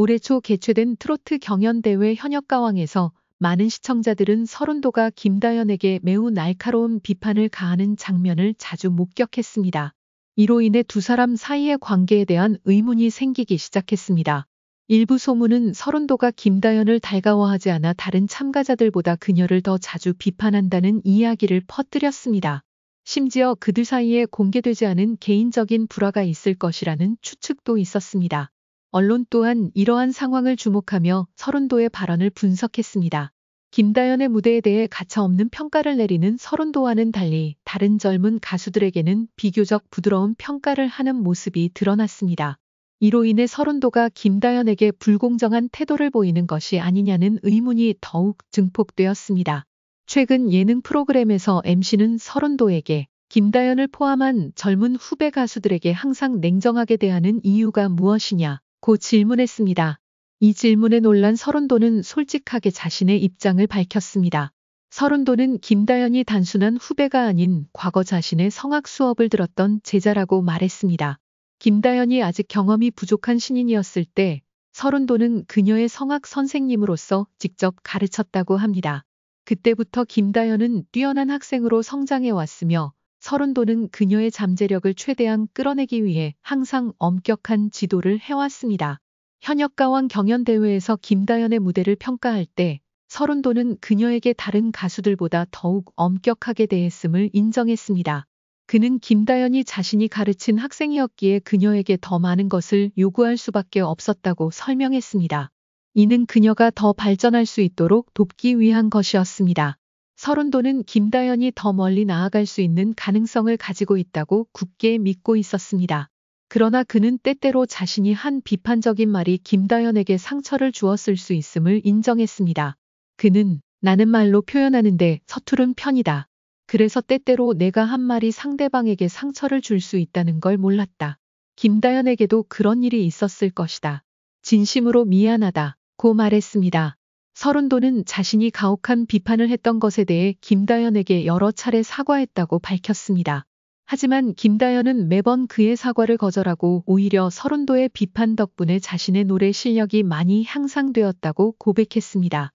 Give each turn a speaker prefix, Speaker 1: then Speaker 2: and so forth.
Speaker 1: 올해 초 개최된 트로트 경연대회 현역가왕에서 많은 시청자들은 서른도가 김다연에게 매우 날카로운 비판을 가하는 장면을 자주 목격했습니다. 이로 인해 두 사람 사이의 관계에 대한 의문이 생기기 시작했습니다. 일부 소문은 서른도가 김다연을 달가워하지 않아 다른 참가자들보다 그녀를 더 자주 비판한다는 이야기를 퍼뜨렸습니다. 심지어 그들 사이에 공개되지 않은 개인적인 불화가 있을 것이라는 추측도 있었습니다. 언론 또한 이러한 상황을 주목하며 서른도의 발언을 분석했습니다. 김다연의 무대에 대해 가차없는 평가를 내리는 서른도와는 달리 다른 젊은 가수들에게는 비교적 부드러운 평가를 하는 모습이 드러났습니다. 이로 인해 서른도가 김다연에게 불공정한 태도를 보이는 것이 아니냐는 의문이 더욱 증폭되었습니다. 최근 예능 프로그램에서 MC는 서른도에게 김다연을 포함한 젊은 후배 가수들에게 항상 냉정하게 대하는 이유가 무엇이냐? 고 질문했습니다. 이 질문에 놀란 서른도는 솔직하게 자신의 입장을 밝혔습니다. 서른도는 김다연이 단순한 후배가 아닌 과거 자신의 성악 수업을 들었던 제자라고 말했습니다. 김다연이 아직 경험이 부족한 신인이었을 때 서른도는 그녀의 성악 선생님으로서 직접 가르쳤다고 합니다. 그때부터 김다연은 뛰어난 학생으로 성장해 왔으며 서른도는 그녀의 잠재력을 최대한 끌어내기 위해 항상 엄격한 지도를 해왔습니다. 현역가왕 경연대회에서 김다연의 무대를 평가할 때 서른도는 그녀에게 다른 가수들보다 더욱 엄격하게 대했음을 인정했습니다. 그는 김다연이 자신이 가르친 학생이었기에 그녀에게 더 많은 것을 요구할 수밖에 없었다고 설명했습니다. 이는 그녀가 더 발전할 수 있도록 돕기 위한 것이었습니다. 서른도는 김다연이 더 멀리 나아갈 수 있는 가능성을 가지고 있다고 굳게 믿고 있었습니다. 그러나 그는 때때로 자신이 한 비판적인 말이 김다연에게 상처를 주었을 수 있음을 인정했습니다. 그는 나는 말로 표현하는데 서투른 편이다. 그래서 때때로 내가 한 말이 상대방에게 상처를 줄 수 있다는 걸 몰랐다. 김다연에게도 그런 일이 있었을 것이다. 진심으로 미안하다. 고 말했습니다. 서른도는 자신이 가혹한 비판을 했던 것에 대해 김다연에게 여러 차례 사과했다고 밝혔습니다. 하지만 김다연은 매번 그의 사과를 거절하고 오히려 서른도의 비판 덕분에 자신의 노래 실력이 많이 향상되었다고 고백했습니다.